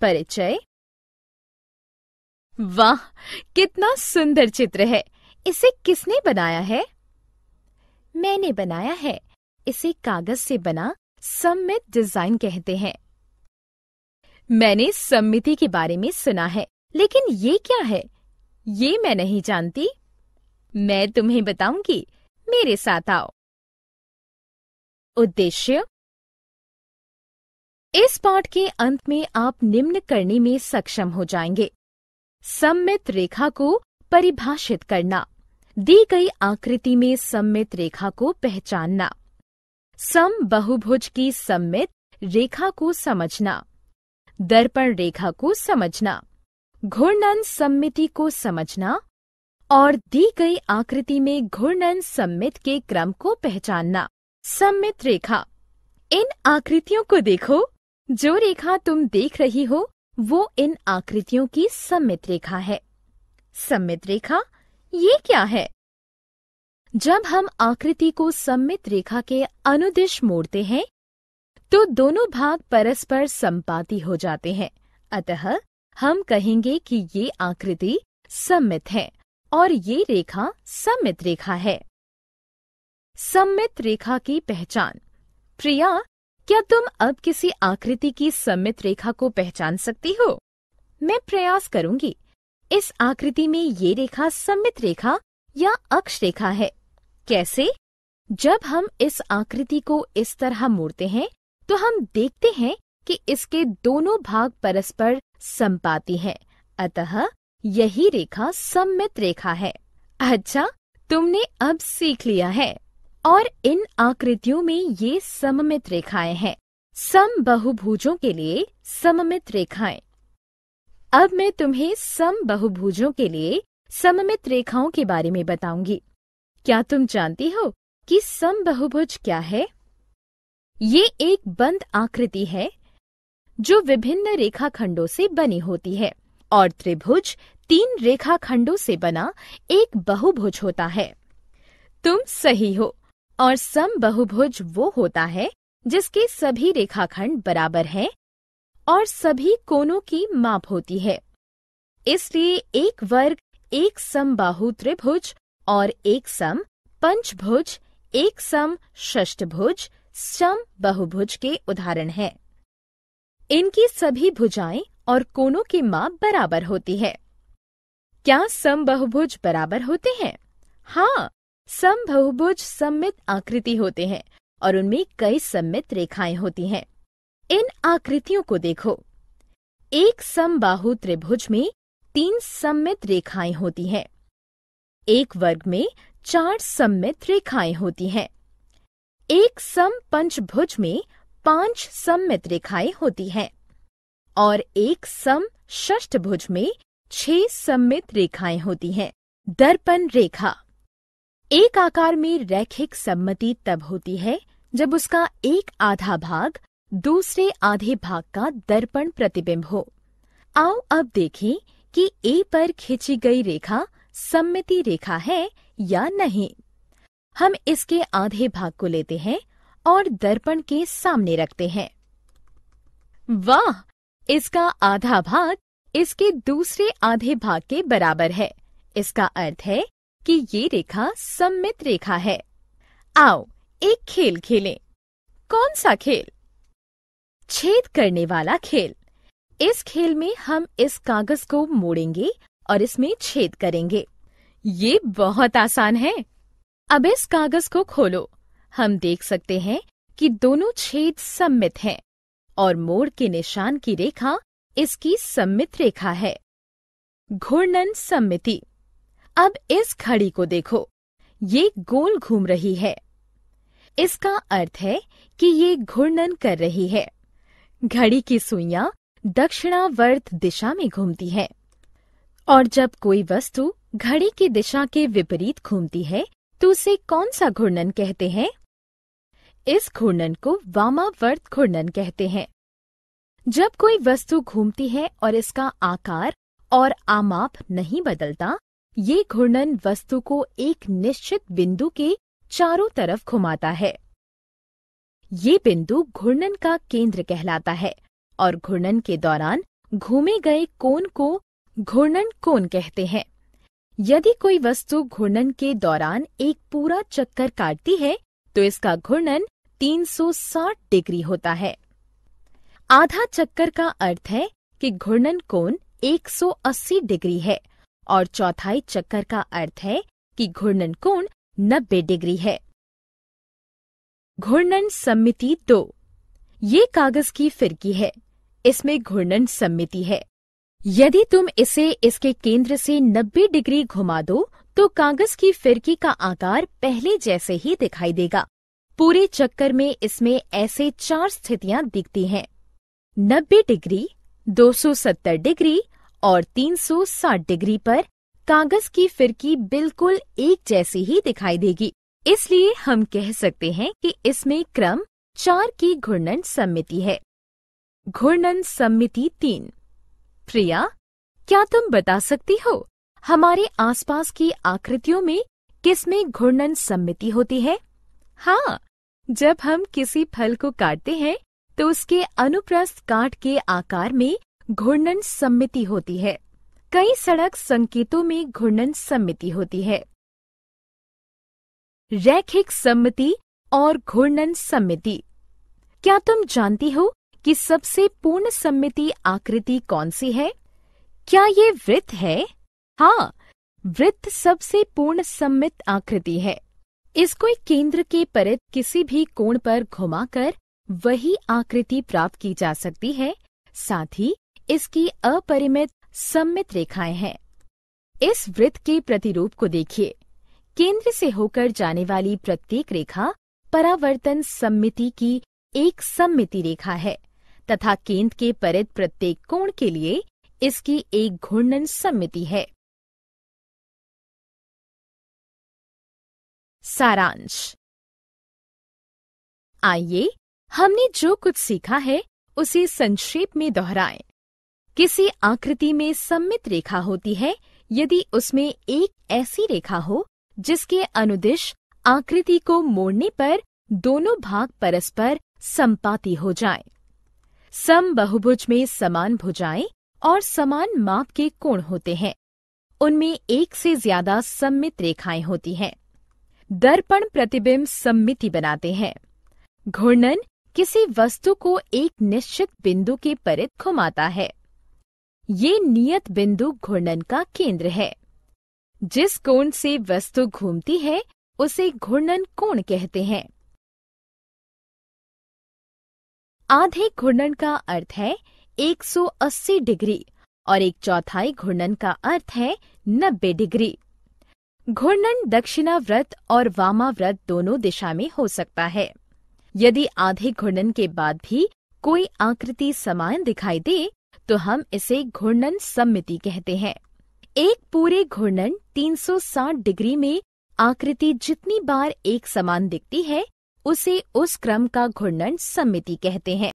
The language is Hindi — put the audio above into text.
परिचय वाह कितना सुंदर चित्र है इसे किसने बनाया है मैंने बनाया है इसे कागज से बना सम्मित डिजाइन कहते हैं मैंने सम्मिति के बारे में सुना है लेकिन ये क्या है ये मैं नहीं जानती मैं तुम्हें बताऊंगी मेरे साथ आओ उद्देश्य इस पाठ के अंत में आप निम्न करने में सक्षम हो जाएंगे सम्मित रेखा को परिभाषित करना दी गई आकृति में सम्मित रेखा को पहचानना सम बहुभुज की सम्मित रेखा को समझना दर्पण रेखा को समझना घूर्णन सम्मिति को समझना और दी गई आकृति में घूर्णन सम्मित के क्रम को पहचानना सम्मित रेखा इन आकृतियों को देखो जो रेखा तुम देख रही हो वो इन आकृतियों की सम्मित रेखा है सम्मित रेखा ये क्या है जब हम आकृति को सम्मित रेखा के अनुदिश मोड़ते हैं तो दोनों भाग परस्पर संपाती हो जाते हैं अतः हम कहेंगे कि ये आकृति सम्मित है और ये रेखा सम्मित रेखा है सम्मित रेखा की पहचान प्रिया क्या तुम अब किसी आकृति की सम्मित रेखा को पहचान सकती हो मैं प्रयास करूंगी इस आकृति में ये रेखा सम्मित रेखा या अक्ष रेखा है कैसे जब हम इस आकृति को इस तरह मोड़ते हैं तो हम देखते हैं कि इसके दोनों भाग परस्पर संपाती हैं, अतः यही रेखा सम्मित रेखा है अच्छा तुमने अब सीख लिया है और इन आकृतियों में ये सममित रेखाएं हैं सम बहुभुजों के लिए सममित रेखाएं अब मैं तुम्हें सम बहुभुजों के लिए सममित रेखाओं के बारे में बताऊंगी क्या तुम जानती हो कि सम बहुभुज क्या है ये एक बंद आकृति है जो विभिन्न रेखाखंडों से बनी होती है और त्रिभुज तीन रेखाखंडों से बना एक बहुभुज होता है तुम सही हो और सम बहुभुज वो होता है जिसके सभी रेखाखंड बराबर हैं और सभी कोनों की माप होती है इसलिए एक वर्ग एक समबाहु त्रिभुज और एक सम पंचभुज एक सम षष्ठभुज सम बहुभुज के उदाहरण हैं। इनकी सभी भुजाएं और कोनों की माप बराबर होती है क्या सम बहुभुज बराबर होते हैं हाँ समबहुभुज सम्मित आकृति होते हैं और उनमें कई सम्मित रेखाएं होती हैं इन आकृतियों को देखो एक समबाहु त्रिभुज में तीन सम्मित रेखाएं होती हैं एक वर्ग में चार सम्मित रेखाएं होती हैं एक सम पंचभुज में पांच सम्मित रेखाएं होती हैं और एक सम षष्ठभुज में छह सम्मित रेखाएं होती हैं दर्पण रेखा एक आकार में रैखिक सम्मति तब होती है जब उसका एक आधा भाग दूसरे आधे भाग का दर्पण प्रतिबिंब हो आओ अब देखें कि ए पर खींची गई रेखा सम्मिति रेखा है या नहीं हम इसके आधे भाग को लेते हैं और दर्पण के सामने रखते हैं वाह इसका आधा भाग इसके दूसरे आधे भाग के बराबर है इसका अर्थ है कि ये रेखा सम्मित रेखा है आओ एक खेल खेलें। कौन सा खेल छेद करने वाला खेल इस खेल में हम इस कागज को मोड़ेंगे और इसमें छेद करेंगे ये बहुत आसान है अब इस कागज को खोलो हम देख सकते हैं कि दोनों छेद सम्मित हैं और मोड़ के निशान की रेखा इसकी सम्मित रेखा है घूर्णन सम्मिति अब इस घड़ी को देखो ये गोल घूम रही है इसका अर्थ है कि ये घूर्णन कर रही है घड़ी की सुइया दक्षिणावर्त दिशा में घूमती है और जब कोई वस्तु घड़ी की दिशा के विपरीत घूमती है तो उसे कौन सा घूर्णन कहते हैं इस घूर्णन को वामावर्त घूर्णन कहते हैं जब कोई वस्तु घूमती है और इसका आकार और आमाप नहीं बदलता ये घूर्णन वस्तु को एक निश्चित बिंदु के चारों तरफ घुमाता है ये बिंदु घूर्णन का केंद्र कहलाता है और घूर्णन के दौरान घूमे गए कोण को घूर्णन कोण कहते हैं यदि कोई वस्तु घूर्णन के दौरान एक पूरा चक्कर काटती है तो इसका घूर्णन 360 डिग्री होता है आधा चक्कर का अर्थ है कि घूर्णन कोण 180 डिग्री है और चौथाई चक्कर का अर्थ है कि घूर्णन कोण नब्बे डिग्री है घूर्णन सम्मिति दो ये कागज की फिरकी है इसमें घूर्णन सम्मिति है यदि तुम इसे इसके केंद्र से 90 डिग्री घुमा दो तो कागज की फिरकी का आकार पहले जैसे ही दिखाई देगा पूरे चक्कर में इसमें ऐसे चार स्थितियां दिखती हैं 90 डिग्री 270 डिग्री और 360 डिग्री पर कागज की फिरकी बिल्कुल एक जैसी ही दिखाई देगी इसलिए हम कह सकते हैं कि इसमें क्रम चार की घूर्णन सम्मिति है घूर्णन सम्मिति तीन प्रिया क्या तुम बता सकती हो हमारे आसपास की आकृतियों में किसमें घूर्णन सम्मिति होती है हाँ जब हम किसी फल को काटते हैं तो उसके अनुप्रस्थ काट के आकार में घूर्णन सम्मिति होती है कई सड़क संकेतों में घूर्णन सम्मिति होती है रैखिक सम्मिति और घूर्णन सम्मिति क्या तुम जानती हो कि सबसे पूर्ण सम्मिति आकृति कौन सी है क्या ये वृत्त है हाँ वृत्त सबसे पूर्ण सम्मित आकृति है इसको एक केंद्र के परित किसी भी कोण पर घुमाकर वही आकृति प्राप्त की जा सकती है साथ ही इसकी अपरिमित सम्मित रेखाएं हैं इस वृत्त के प्रतिरूप को देखिए केंद्र से होकर जाने वाली प्रत्येक रेखा परावर्तन सम्मिति की एक सम्मिति रेखा है तथा केंद्र के परित प्रत्येक कोण के लिए इसकी एक घूर्णन सम्मिति है सारांश आइए हमने जो कुछ सीखा है उसे संक्षेप में दोहराएं किसी आकृति में सम्मित रेखा होती है यदि उसमें एक ऐसी रेखा हो जिसके अनुदिश आकृति को मोड़ने पर दोनों भाग परस्पर संपाती हो जाए सम बहुभुज में समान भुजाएं और समान माप के कोण होते हैं उनमें एक से ज्यादा सम्मित रेखाएं होती हैं दर्पण प्रतिबिंब सम्मिति बनाते हैं घूर्णन किसी वस्तु को एक निश्चित बिंदु के परित घुमाता है ये नियत बिंदु घूर्णन का केंद्र है जिस कोण से वस्तु घूमती है उसे घूर्णन कोण कहते हैं आधे घूर्णन का अर्थ है 180 डिग्री और एक चौथाई घूर्णन का अर्थ है 90 डिग्री घूर्णन दक्षिणाव्रत और वामाव्रत दोनों दिशा में हो सकता है यदि आधे घूर्णन के बाद भी कोई आकृति समान दिखाई दे तो हम इसे घूर्णन सम्मिति कहते हैं एक पूरे घूर्णन 360 डिग्री में आकृति जितनी बार एक समान दिखती है उसे उस क्रम का घूर्णन सम्मिति कहते हैं